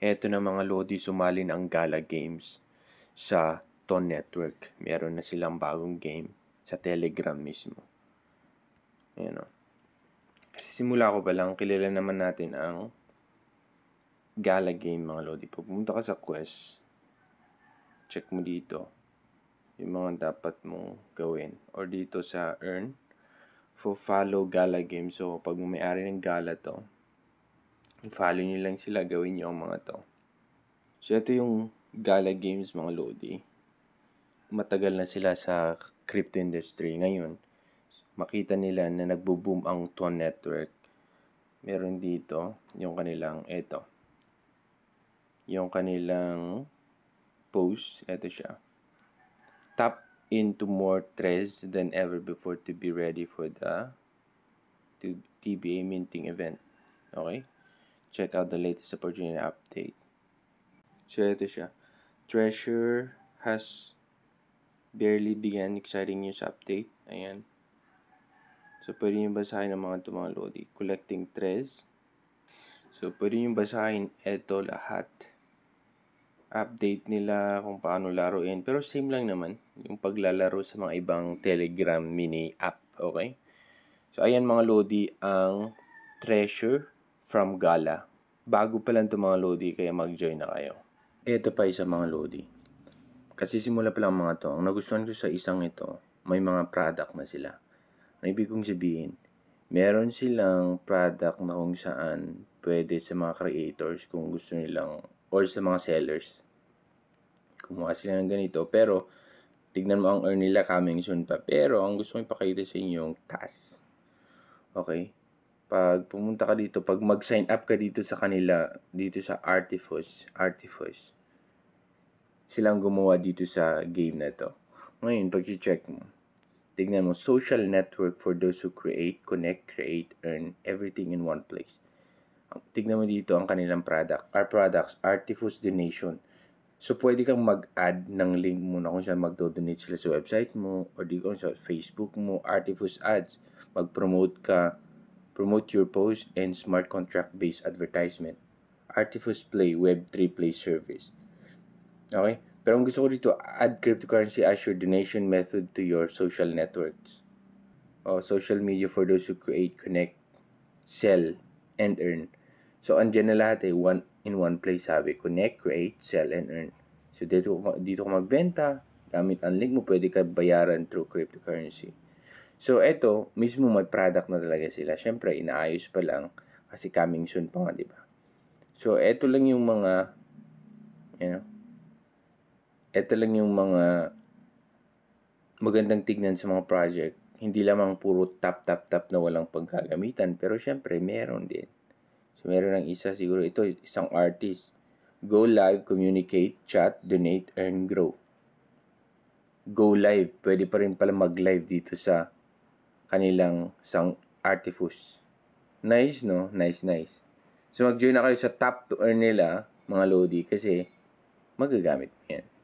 eto na mga Lodi sumali na ang Gala Games sa Ton Network. Meron na silang bagong game sa Telegram mismo. Ayan o. Oh. Kasi simula ko pa lang, kilala naman natin ang Gala Game mga Lodi. Pupunta ka sa quest, check mo dito yung mga dapat mong gawin. Or dito sa earn, for follow Gala Game. So, pag may-ari ng Gala to, follow nyo lang sila, gawin nyo ang mga to. So, ito yung Gala Games, mga Lodi. Matagal na sila sa crypto industry. Ngayon, makita nila na nagbo-boom ang Tuan Network. Meron dito yung kanilang, eto. Yung kanilang post, eto siya. Tap into more threads than ever before to be ready for the to TBA minting event. Okay? check out the latest opportunity update. So, ito siya. Treasure has barely began exciting news update. Ayan. So, pwede nyo basahin ang mga ito mga lodi. Collecting tres. So, pwede nyo basahin ito lahat. Update nila kung paano laruin. Pero same lang naman. Yung paglalaro sa mga ibang Telegram mini app. Okay? So, ayan mga lodi ang treasure from Gala. Bago pa lang itong mga Lodi kaya mag-join na kayo. Ito pa isa mga Lodi. Kasi simula pa lang mga to, ang nagustuhan ko sa isang ito, may mga product na sila. Ang ibig kong sabihin, meron silang product na kung saan pwede sa mga creators kung gusto nilang or sa mga sellers. Kumuha sila ng ganito pero tignan mo ang earn nila coming soon pa. Pero ang gusto kong ipakita sa inyo yung task. Okay? pag pumunta ka dito, pag mag-sign up ka dito sa kanila, dito sa Artifice, Artifice, silang gumawa dito sa game na to. Ngayon, pag check mo, tignan mo, social network for those who create, connect, create, earn, everything in one place. Tignan mo dito ang kanilang product. Our products, Artifus Donation. So, pwede kang mag-add ng link mo na kung saan magdo-donate sila sa website mo or di ko sa Facebook mo, Artifus Ads. Mag-promote ka, promote your post and smart contract-based advertisement. Artifus Play Web3 Play Service. Okay? Pero ang gusto ko dito, add cryptocurrency as your donation method to your social networks. Oh, social media for those who create, connect, sell, and earn. So, andyan na lahat eh. One, in one place sabi. Connect, create, sell, and earn. So, dito, dito ka magbenta. Gamit ang link mo, pwede ka bayaran through cryptocurrency. So, eto, mismo may product na talaga sila. Siyempre, inaayos pa lang kasi coming soon pa nga, di ba? So, eto lang yung mga, you know, eto lang yung mga magandang tignan sa mga project. Hindi lamang puro tap, tap, tap na walang pagkagamitan. Pero, syempre, meron din. So, meron ng isa siguro. Ito, isang artist. Go live, communicate, chat, donate, earn, grow. Go live. Pwede pa rin pala mag-live dito sa kanilang sang artifice. Nice, no? Nice, nice. So, mag-join na kayo sa top to earn nila, mga Lodi, kasi magagamit mo yan.